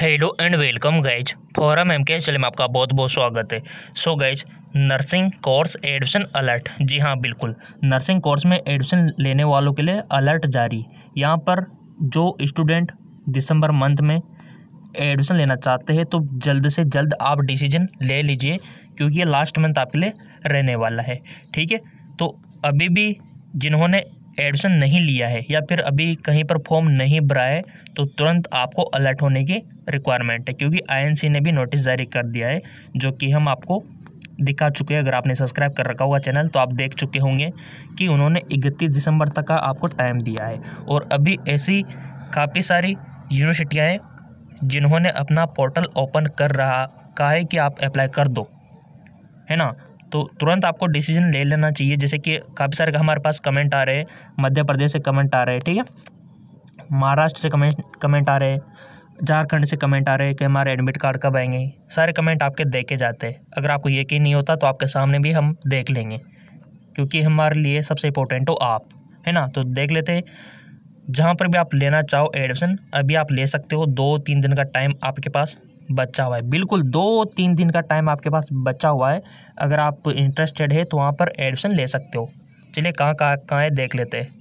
hello and welcome guys forum M K चले में आपका बहुत बहुत स्वागत है so guys nursing course admission alert जी हाँ बिल्कुल नर्सिंग कोर्स में एडमिशन लेने वालों के लिए अलर्ट जारी यहाँ पर जो स्टूडेंट दिसंबर मंथ में एडमिशन लेना चाहते हैं तो जल्द से जल्द आप डिसीजन ले लीजिए क्योंकि ये लास्ट मंथ आपके लिए रहने वाला है ठीक है तो अभी भी जिन्होंने एडमिशन नहीं लिया है या फिर अभी कहीं पर फॉर्म नहीं भरा है तो तुरंत आपको अलर्ट होने की रिक्वायरमेंट है क्योंकि आईएनसी ने भी नोटिस जारी कर दिया है जो कि हम आपको दिखा चुके हैं अगर आपने सब्सक्राइब कर रखा होगा चैनल तो आप देख चुके होंगे कि उन्होंने इकतीस दिसंबर तक का आपको टाइम दिया है और अभी ऐसी काफ़ी सारी यूनिवर्सिटियाँ हैं जिन्होंने अपना पोर्टल ओपन कर रहा कहा है कि आप अप्लाई कर दो है ना तो तुरंत आपको डिसीजन ले लेना चाहिए जैसे कि काफ़ी सारे हमारे पास कमेंट आ रहे हैं मध्य प्रदेश से कमेंट आ रहे हैं ठीक है महाराष्ट्र से कमेंट कमेंट आ रहे हैं झारखंड से कमेंट आ रहे हैं कि हमारे एडमिट कार्ड कब आएंगे सारे कमेंट आपके देखे जाते हैं अगर आपको यकीन नहीं होता तो आपके सामने भी हम देख लेंगे क्योंकि हमारे लिए सबसे इम्पोर्टेंट हो आप है ना तो देख लेते जहाँ पर भी आप लेना चाहो एडमिशन अभी आप ले सकते हो दो तीन दिन का टाइम आपके पास बचा हुआ है बिल्कुल दो तीन दिन का टाइम आपके पास बचा हुआ है अगर आप इंटरेस्टेड है तो वहाँ पर एडमिशन ले सकते हो चलिए कहाँ कहाँ कहाँ है देख लेते हैं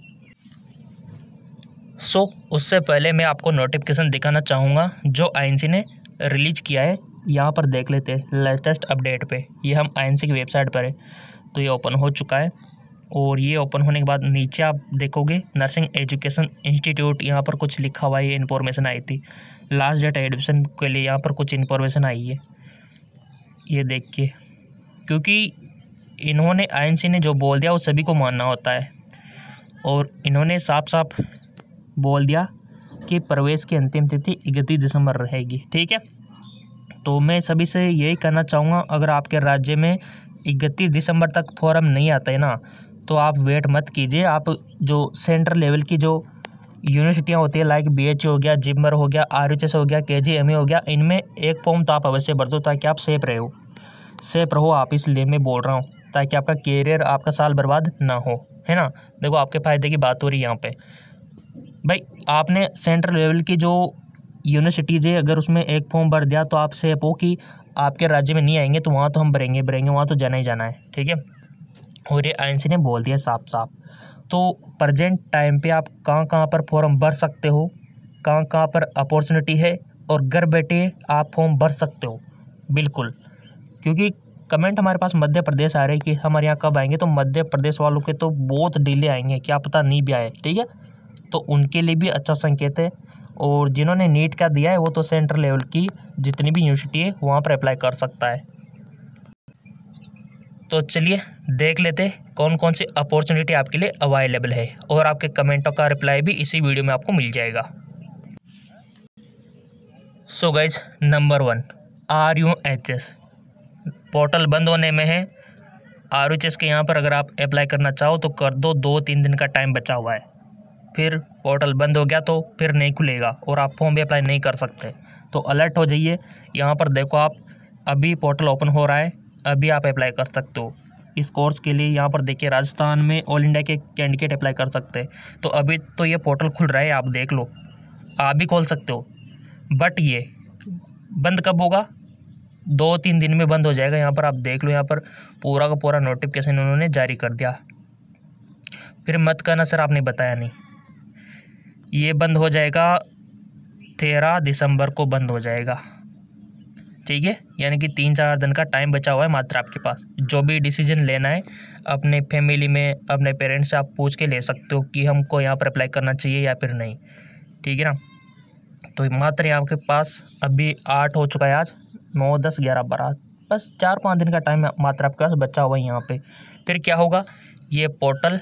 सो so, उससे पहले मैं आपको नोटिफिकेशन दिखाना चाहूँगा जो आई ने रिलीज किया है यहाँ पर देख लेते हैं लेटेस्ट अपडेट पे ये हम आई की वेबसाइट पर है तो ये ओपन हो चुका है और ये ओपन होने के बाद नीचे आप देखोगे नर्सिंग एजुकेशन इंस्टीट्यूट यहाँ पर कुछ लिखा हुआ है इन्फॉर्मेशन आई थी लास्ट डेट एडमिशन के लिए यहाँ पर कुछ इन्फॉर्मेशन आई है ये देख के क्योंकि इन्होंने आईएनसी ने जो बोल दिया वो सभी को मानना होता है और इन्होंने साफ साफ बोल दिया कि प्रवेश की अंतिम तिथि इकतीस दिसंबर रहेगी ठीक है तो मैं सभी से यही कहना चाहूँगा अगर आपके राज्य में इकतीस दिसंबर तक फॉर्म नहीं आता है ना तो आप वेट मत कीजिए आप जो सेंटर लेवल की जो यूनिवर्सिटियाँ होती है लाइक बी हो गया जिमर हो गया आर हो गया के जी e हो गया इनमें एक फॉर्म तो आप अवश्य भर दो ताकि आप सेफ रहो सेफ रहो आप इसलिए मैं बोल रहा हूँ ताकि आपका कैरियर आपका साल बर्बाद ना हो है ना देखो आपके फ़ायदे की बात हो रही है यहाँ पे भाई आपने सेंट्रल लेवल की जो यूनिवर्सिटीज़ है अगर उसमें एक फॉर्म भर दिया तो आप सेफ हो कि आपके राज्य में नहीं आएंगे तो वहाँ तो हम भरेंगे भरेंगे वहाँ तो जाना ही जाना है ठीक है और ये आइंस ने बोल दिया साफ साफ तो प्रजेंट टाइम पर आप कहाँ कहाँ पर फॉर्म भर सकते हो कहाँ कहाँ पर अपॉर्चुनिटी है और घर बैठे आप फॉर्म भर सकते हो बिल्कुल क्योंकि कमेंट हमारे पास मध्य प्रदेश आ रहे हैं कि हमारे यहाँ कब आएंगे तो मध्य प्रदेश वालों के तो बहुत डिले आएंगे क्या पता नहीं भी आए ठीक है तो उनके लिए भी अच्छा संकेत है और जिन्होंने नीट का दिया है वो तो सेंट्रल लेवल की जितनी भी यूनिवर्सिटी है वहाँ पर अप्लाई कर सकता है तो चलिए देख लेते कौन कौन सी अपॉर्चुनिटी आपके लिए अवेलेबल है और आपके कमेंटों का रिप्लाई भी इसी वीडियो में आपको मिल जाएगा so guys number one R U H S portal बंद होने में है आर एच एस के यहाँ पर अगर आप अप्लाई करना चाहो तो कर दो दो तीन दिन का टाइम बचा हुआ है फिर पोर्टल बंद हो गया तो फिर नहीं खुलेगा और आप फॉर्म भी अप्लाई नहीं कर सकते तो अलर्ट हो जाइए यहाँ पर देखो आप अभी पोर्टल ओपन हो रहा है अभी आप अप्लाई कर सकते हो इस कोर्स के लिए यहाँ पर देखिए राजस्थान में ऑल इंडिया के कैंडिडेट अप्लाई कर सकते हैं तो अभी तो ये पोर्टल खुल रहा है आप देख लो आप भी खोल सकते हो बट ये बंद कब होगा दो तीन दिन में बंद हो जाएगा यहाँ पर आप देख लो यहाँ पर पूरा का पूरा नोटिफिकेशन उन्होंने जारी कर दिया फिर मत कहना सर आपने बताया नहीं ये बंद हो जाएगा तेरह दिसंबर को बंद हो जाएगा ठीक है यानी कि तीन चार दिन का टाइम बचा हुआ है मात्र आपके पास जो भी डिसीजन लेना है अपने फैमिली में अपने पेरेंट्स से आप पूछ के ले सकते हो कि हमको यहाँ पर अप्लाई करना चाहिए या फिर नहीं ठीक है ना तो मात्र यहाँ आपके पास अभी आठ हो चुका है आज नौ दस ग्यारह बारह बस चार पाँच दिन का टाइम मात्र आपके पास बचा हुआ है यहाँ पर फिर क्या होगा ये पोर्टल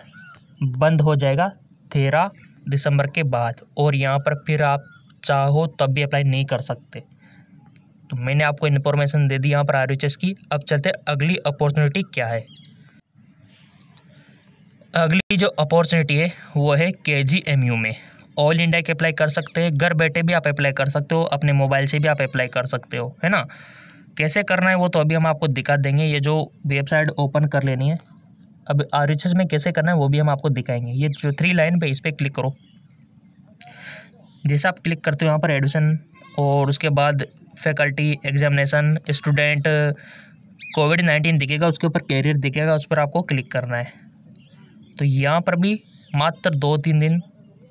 बंद हो जाएगा तेरह दिसंबर के बाद और यहाँ पर फिर आप चाहो तब भी अप्लाई नहीं कर सकते तो मैंने आपको इन्फॉर्मेशन दे दी यहाँ पर आर की अब चलते अगली अपॉर्चुनिटी क्या है अगली जो अपॉर्चुनिटी है वो है के जी एम यू में ऑल इंडिया के अप्लाई कर सकते हैं घर बैठे भी आप अप्लाई कर सकते हो अपने मोबाइल से भी आप अप्लाई कर सकते हो है ना कैसे करना है वो तो अभी हम आपको दिखा देंगे ये जो वेबसाइट ओपन कर लेनी है अब आर में कैसे करना है वो भी हम आपको दिखाएंगे ये जो थ्री लाइन पे इस पर क्लिक करो जैसे आप क्लिक करते हो यहाँ पर एडमिशन और उसके बाद faculty examination student covid nineteen दिखेगा उसके ऊपर कैरियर दिखेगा उस पर आपको क्लिक करना है तो यहाँ पर भी मात्र दो तीन दिन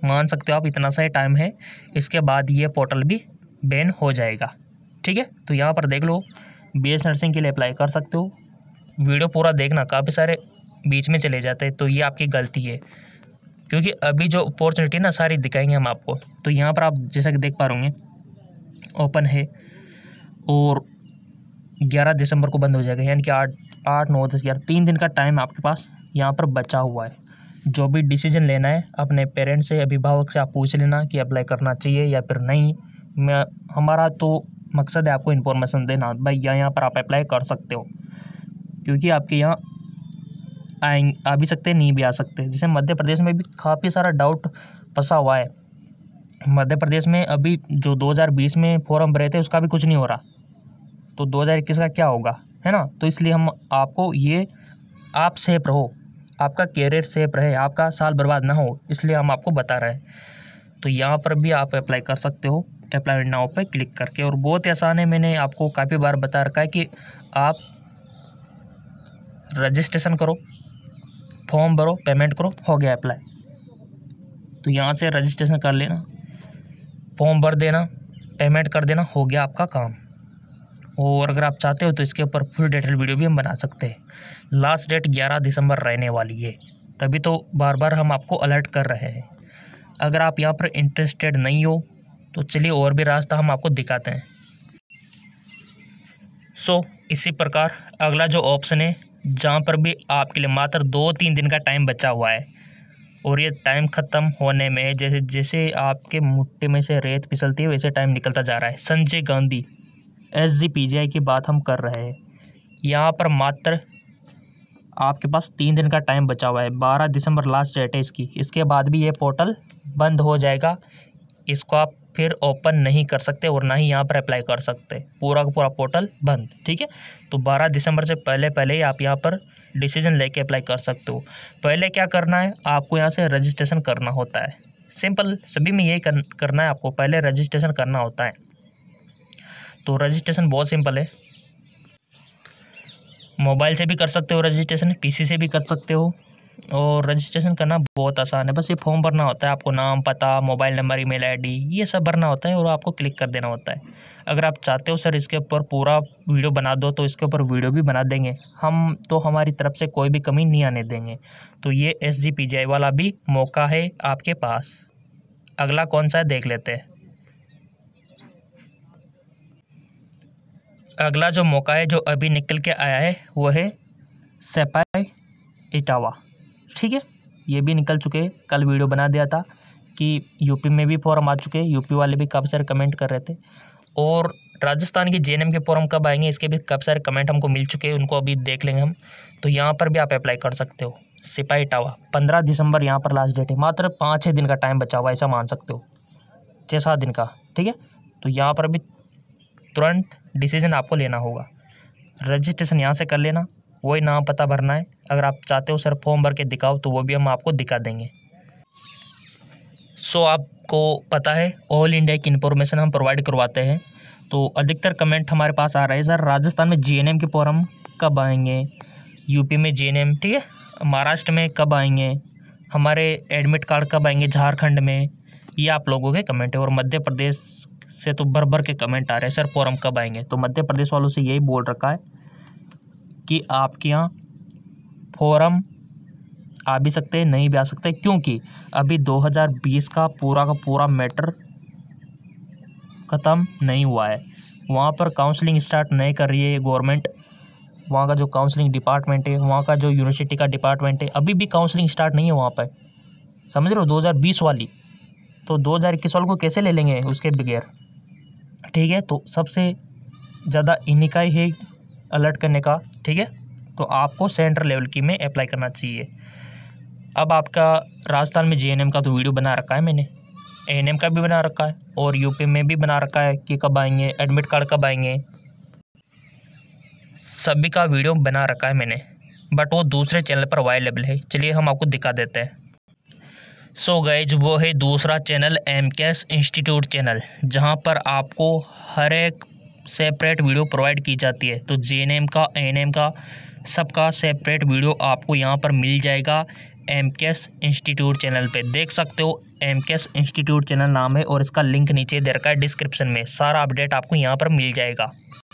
मान सकते हो आप इतना सा ही टाइम है इसके बाद ये पोर्टल भी बैन हो जाएगा ठीक है तो यहाँ पर देख लो बी एस नर्सिंग के लिए अप्लाई कर सकते हो वीडियो पूरा देखना काफ़ी सारे बीच में चले जाते हैं तो ये आपकी गलती है क्योंकि अभी जो अपॉर्चुनिटी ना सारी दिखाएंगे हम आपको तो यहाँ पर आप जैसा कि देख पा रहे ओपन है और ग्यारह दिसंबर को बंद हो जाएगा यानी कि आठ आठ नौ दस ग्यारह तीन दिन का टाइम आपके पास यहाँ पर बचा हुआ है जो भी डिसीजन लेना है अपने पेरेंट्स से अभिभावक से आप पूछ लेना कि अप्लाई करना चाहिए या फिर नहीं मैं हमारा तो मकसद है आपको इन्फॉर्मेशन देना भाई यहाँ यहाँ पर आप अप्लाई कर सकते हो क्योंकि आपके यहाँ आएंगे आ भी सकते नहीं भी आ सकते जैसे मध्य प्रदेश में भी काफ़ी सारा डाउट फंसा हुआ है मध्य प्रदेश में अभी जो 2020 में फॉर्म भरे थे उसका भी कुछ नहीं हो रहा तो 2021 का क्या होगा है ना तो इसलिए हम आपको ये आप सेफ रहो आपका कैरियर सेफ रहे आपका साल बर्बाद ना हो इसलिए हम आपको बता रहे हैं तो यहाँ पर भी आप अप्लाई कर सकते हो अप्लाई नाव पर क्लिक करके और बहुत ही आसान है मैंने आपको काफ़ी बार बता रखा है कि आप रजिस्ट्रेशन करो फॉर्म भरो पेमेंट करो हो गया अप्लाई तो यहाँ से रजिस्ट्रेशन कर लेना फॉर्म भर देना पेमेंट कर देना हो गया आपका काम और अगर आप चाहते हो तो इसके ऊपर फुल डिटेल वीडियो भी हम बना सकते हैं लास्ट डेट 11 दिसंबर रहने वाली है तभी तो बार बार हम आपको अलर्ट कर रहे हैं अगर आप यहाँ पर इंटरेस्टेड नहीं हो तो चलिए और भी रास्ता हम आपको दिखाते हैं सो so, इसी प्रकार अगला जो ऑप्शन है जहाँ पर भी आपके लिए मात्र दो तीन दिन का टाइम बचा हुआ है और ये टाइम ख़त्म होने में जैसे जैसे आपके मुट्ठी में से रेत फिसलती है वैसे टाइम निकलता जा रहा है Sanjay Gandhi S G P G I की बात हम कर रहे हैं यहाँ पर मात्र आपके पास तीन दिन का टाइम बचा हुआ है बारह दिसंबर लास्ट डेट है इसकी इसके बाद भी ये पोर्टल बंद हो जाएगा इसको आप फिर ओपन नहीं कर सकते और ना ही यहाँ पर अप्लाई कर सकते पूरा का पूरा पोर्टल बंद ठीक है तो 12 दिसंबर से पहले पहले ही आप यहाँ पर डिसीजन लेके अप्लाई कर सकते हो पहले क्या करना है आपको यहाँ से रजिस्ट्रेशन करना होता है सिंपल सभी में यही करना है आपको पहले रजिस्ट्रेशन करना होता है तो रजिस्ट्रेशन बहुत सिंपल है मोबाइल से भी कर सकते हो रजिस्ट्रेशन पीसी से भी कर सकते हो और रजिस्ट्रेशन करना बहुत आसान है बस ये फॉर्म भरना होता है आपको नाम पता मोबाइल नंबर ईमेल आईडी ये सब भरना होता है और आपको क्लिक कर देना होता है अगर आप चाहते हो सर इसके ऊपर पूरा वीडियो बना दो तो इसके ऊपर वीडियो भी बना देंगे हम तो हमारी तरफ से कोई भी कमी नहीं आने देंगे तो ये एस वाला भी मौका है आपके पास अगला कौन सा है देख लेते हैं अगला जो मौका है जो अभी निकल के आया है वो है सेपाई इटावा ठीक है ये भी निकल चुके हैं कल वीडियो बना दिया था कि यूपी में भी फॉर्म आ चुके हैं यूपी वाले भी काफ़ी सारे कमेंट कर रहे थे और राजस्थान के जे के फॉर्म कब आएंगे इसके भी काफ़ी सारे कमेंट हमको मिल चुके हैं उनको अभी देख लेंगे हम तो यहाँ पर भी आप अप्लाई कर सकते हो सिपाही टावा पंद्रह दिसंबर यहाँ पर लास्ट डेट है मात्र पाँच छः दिन का टाइम बचा हुआ ऐसा मान सकते हो छः सात दिन का ठीक है तो यहाँ पर भी तुरंत डिसीजन आपको लेना होगा रजिस्ट्रेशन यहाँ से कर लेना वही नाम पता भरना है अगर आप चाहते हो सर फॉर्म भर के दिखाओ तो वो भी हम आपको दिखा देंगे सो so, आपको पता है ऑल इंडिया की इन्फॉर्मेशन हम प्रोवाइड करवाते हैं तो अधिकतर कमेंट हमारे पास आ रहा है सर राजस्थान में जी के फॉर्म कब आएंगे यूपी में जे ठीक है महाराष्ट्र में कब आएंगे हमारे एडमिट कार्ड कब आएंगे झारखंड में ये आप लोगों के कमेंट है और मध्य प्रदेश से तो भर भर के कमेंट आ रहे हैं सर फोरम कब आएंगे तो मध्य प्रदेश वालों से यही बोल रखा है कि आपके यहाँ फोरम आ भी सकते हैं नहीं भी आ सकते क्योंकि अभी 2020 का पूरा का पूरा मैटर ख़त्म नहीं हुआ है वहाँ पर काउंसलिंग स्टार्ट नहीं कर रही है गवर्नमेंट वहाँ का जो काउंसलिंग डिपार्टमेंट है वहाँ का जो यूनिवर्सिटी का डिपार्टमेंट है अभी भी काउंसलिंग स्टार्ट नहीं है वहाँ पर समझ रहे हो 2020 वाली तो 2021 वाले को कैसे ले लेंगे उसके बगैर ठीक है तो सबसे ज़्यादा इन्हीं का ही अलर्ट करने का ठीक है तो आपको सेंट्रल लेवल की में अप्लाई करना चाहिए अब आपका राजस्थान में जे का तो वीडियो बना रखा है मैंने ए का भी बना रखा है और यूपी में भी बना रखा है कि कब आएंगे एडमिट कार्ड कब आएंगे सभी का वीडियो बना रखा है मैंने बट वो दूसरे चैनल पर अवेलेबल है चलिए हम आपको दिखा देते हैं सो so गैज वो है दूसरा चैनल एम कैस इंस्टीट्यूट चैनल जहाँ पर आपको हर एक सेपरेट वीडियो प्रोवाइड की जाती है तो जे एन एम का एन एम का सबका सेपरेट वीडियो आपको यहाँ पर मिल जाएगा एम कैस इंस्टीट्यूट चैनल पे देख सकते हो एम कैस इंस्टीट्यूट चैनल नाम है और इसका लिंक नीचे दे रखा है डिस्क्रिप्शन में सारा अपडेट आपको यहाँ पर मिल जाएगा